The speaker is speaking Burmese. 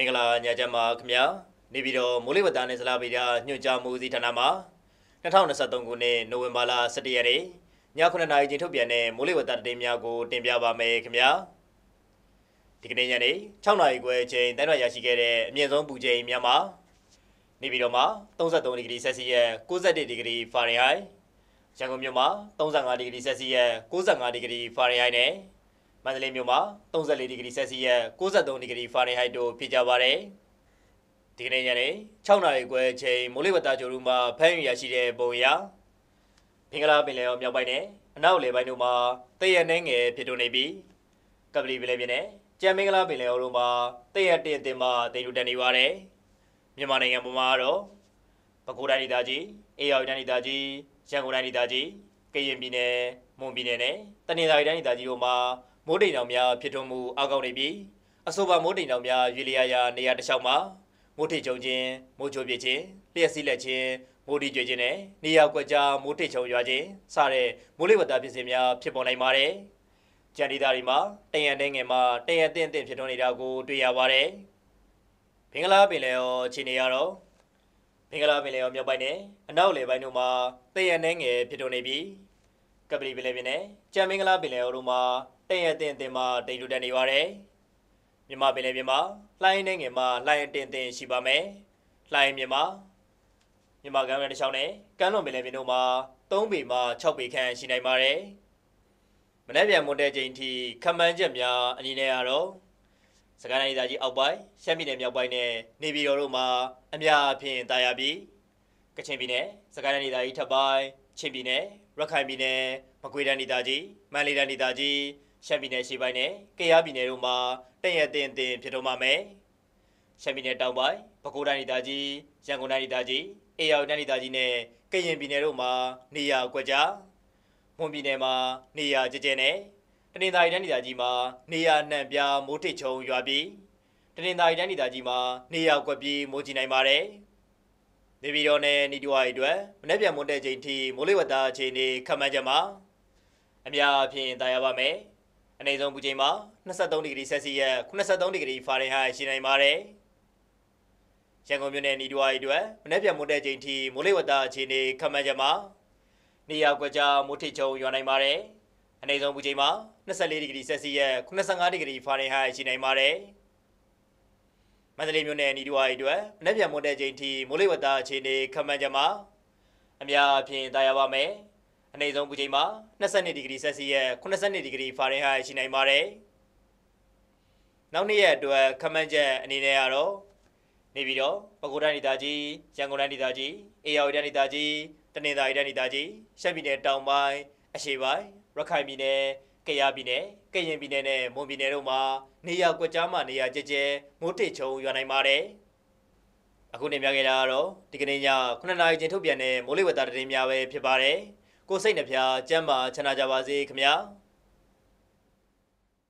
မင်္ဂလာညချမ်းပါခင်ဗျာနေပြည်တော်မိုးလေဝသနဲ့ဇလာဗီဒာညွှန်ကြားမှုဦးစီးဌာနမှ2023ခုနှစ်နိုဝင်ဘာလ17ရက်နေ့ည9:00နာရီချိန်ထုတ်ပြန်တဲ့မိုးလေဝသသတင်းများကိုတင်ပြပါမယ်ခင်ဗျာဒီကနေ့ညနေ6:00နာရီခွဲအချိန်တိုင်းတော်ရရှိခဲ့တဲ့အမြင့်ဆုံးပူချိန်များမှာနေပြည်တော်မှာ33ဒီဂရီဆယ်စီယက်61ဒီဂရီဖာရင်ဟိုက်ရန်ကုန်မြို့မှာ35ဒီဂရီဆယ်စီယက်65ဒီဂရီဖာရင်ဟိုက်နဲ့မန္တလေးမြို့မှာ34ဒီဂရီဆယ်စီယပ်63ဒီဂရီဖာရင်ဟိုက်တို့ဖြစ်ကြပါတယ်။ဒီကနေ့ညနေ6နာရီခွဲအချိန်မိုးလေဝသကြိုးရူမှာဖမ်းယူရရှိတဲ့ပုံအရမင်္ဂလာပင်လယ်အော်မြောက်ပိုင်းနဲ့အနောက်လေပိုင်းတို့မှာတည့်ရနှဲငယ်ဖြစ်ထွန်းနေပြီးကပလီပင်လယ်ပြင်နဲ့ကြံမင်္ဂလာပင်လယ်အော်တို့မှာတည့်ရတဲ့အတင်မှာတိမ်ထူတန်နေပါတယ်။မြန်မာနိုင်ငံပေါ်မှာတော့ပဲခူးတိုင်းဒေသကြီးအေရဝတီတိုင်းဒေသကြီးရန်ကုန်တိုင်းဒေသကြီးကရင်ပြည်နယ်မွန်ပြည်နယ်နဲ့တနင်္သာရီတိုင်းဒေသကြီးတို့မှာမိုးတိမ်တောင်များဖြစ်ထွန်းမှုအားကောင်းနေပြီးအဆိုပါမိုးတိမ်တောင်များရွေလျာရာနေရာတစ်လျှောက်မှာမိုးထိချုံခြင်းမိုးချိုပြခြင်းလျှက်စီးလက်ခြင်းမိုးတိကျွေခြင်းနဲ့နေရာကွက်ကြားမိုးထိချုံရွာခြင်းစတဲ့မိုးလေဝသဖြစ်စဉ်များဖြစ်ပေါ်နိုင်ပါတယ်။ကြံဒီသားတွေမှာတန်ရတဲ့ငယ်မှာတန်ရတဲ့တင့်ဖြစ်ထွန်းနေတာကိုတွေ့ရပါတယ်။ဘင်္ဂလားပင်လယ်ရောခြေနေရတော့ဘင်္ဂလားပင်လယ်ရောမြောက်ပိုင်းနဲ့အနောက်လယ်ပိုင်းတို့မှာတန်ရတဲ့ငယ်ဖြစ်ထွန်းနေပြီးကပလီပင်လယ်ပင်နဲ့ကြံမင်္ဂလားပင်လယ်ရောတို့မှာအိမ်ရတင်တင်မှာတိမ်ထူတက်နေပါတယ်မြမပင်လေမြမလှိုင်းနေငယ်မှာလှိုင်းတင်တင်ရှိပါမယ်လှိုင်းမြမမြမကမ်းရတစ်ချောင်းနဲ့ကမ်းလွန်ပင်လေပင်တို့မှာ၃ပေမှ၆ပေခန့်ရှိနိုင်ပါတယ်မနေ့ပြန်မွန်တဲ့ချိန်ထိခမန်းချက်များအနည်းနဲ့ရတော့စကိုင်းတိုင်းဒေသကြီးအောက်ပိုင်းရှမ်းပြည်နယ်မြောက်ပိုင်းနဲ့နေပြည်တော်တို့မှာအများအပြားတာယာပြီးကချင်ပြည်နယ်စကိုင်းတိုင်းဒေသကြီးထပ်ပိုင်းချင်းပြည်နယ်ရခိုင်ပြည်နယ်မကွေးတိုင်းဒေသကြီးမန္တလေးတိုင်းဒေသကြီးရှမ်းပြည်နယ်ရှိပိုင်းနဲ့ကယားပြည်နယ်တို့မှာတည့်ရတင်တင်ဖြစ်တော့မှာမယ်။ရှမ်းပြည်နယ်တောင်ပိုင်း၊ပဲခူးတိုင်းဒေသကြီး၊ရန်ကုန်တိုင်းဒေသကြီး၊အေရဝတီတိုင်းဒေသကြီးနဲ့ကရင်ပြည်နယ်တို့မှာနေရာကွက်ကြား၊မွန်ပြည်နယ်မှာ နေရာကျကျနဲ့တနင်္သာရီတိုင်းဒေသကြီးမှာနေရာနှံ့ပြားမိုးတိချုံရွာပြီးတနင်္သာရီတိုင်းဒေသကြီးမှာနေရာကွက်ပြီးမိုးကြီးနိုင်ပါတယ်။နေပြည်တော်နဲ့နေတိုရီအတွက်မနေ့ပြန်မွန်းတဲ့ချိန်ထိမိုးလေဝသအခြေအနေခန့်မှန်းချက်မှာအများအပြားဖြင့်တာယာပါမယ်။အနည်းဆုံးပူချိန်မှာ23ဒီဂရီဆယ်စီယက်83ဒီဂရီဖာရင်ဟိုက်ရှိနိုင်ပါတယ်။ရန်ကုန်မြို့နယ်ဤတွားဤတွက်မနေ့ပြန်မိုးတဲ့ချိန်ထိမိုးလေဝသအခြေအနေခန့်မှန်းချက်မှာနေရာကွက်ကြားမိုးထစ်ချုံရွာနိုင်ပါတယ်။အနည်းဆုံးပူချိန်မှာ24ဒီဂရီဆယ်စီယက်85ဒီဂရီဖာရင်ဟိုက်ရှိနိုင်ပါတယ်။မန္တလေးမြို့နယ်ဤတွားဤတွက်မနေ့ပြန်မိုးတဲ့ချိန်ထိမိုးလေဝသအခြေအနေခန့်မှန်းချက်မှာအများအပြားဖြင့်တာယာပါမယ်။အနည်းဆုံးပူချိန်မှာ22ဒီဂရီဆယ်စီယက်82ဒီဂရီဖာရင်ဟိုက်ရှိနိုင်ပါတယ်။နောက်နေ့ရက်အတွက်ခမန်းချက်အနေနဲ့ကတော့နေပြီးတော့ပဲခူးတိုင်းဒေသကြီးရန်ကုန်တိုင်းဒေသကြီးအေရဝတီတိုင်းဒေသကြီးတနင်္သာရီတိုင်းဒေသကြီးရှမ်းပြည်နယ်တောင်ပိုင်းအရှေ့ပိုင်းရခိုင်ပြည်နယ်ကယားပြည်နယ်ကရင်ပြည်နယ်နဲ့မွန်ပြည်နယ်တို့မှာနေရာကွက်ကြားမှာနေရာကျကျမိုးတိတ်ချုံရွာနိုင်ပါတယ်။အခုနေပြခဲ့တာကတော့ဒီကနေ့ည9:00နာရီချင်းထုတ်ပြန်တဲ့မိုးလေဝသသတင်းများပဲဖြစ်ပါတယ်။ကိုစိတ်နှပြချမ်းမာချမ်းသာကြပါစေခင်ဗျာ။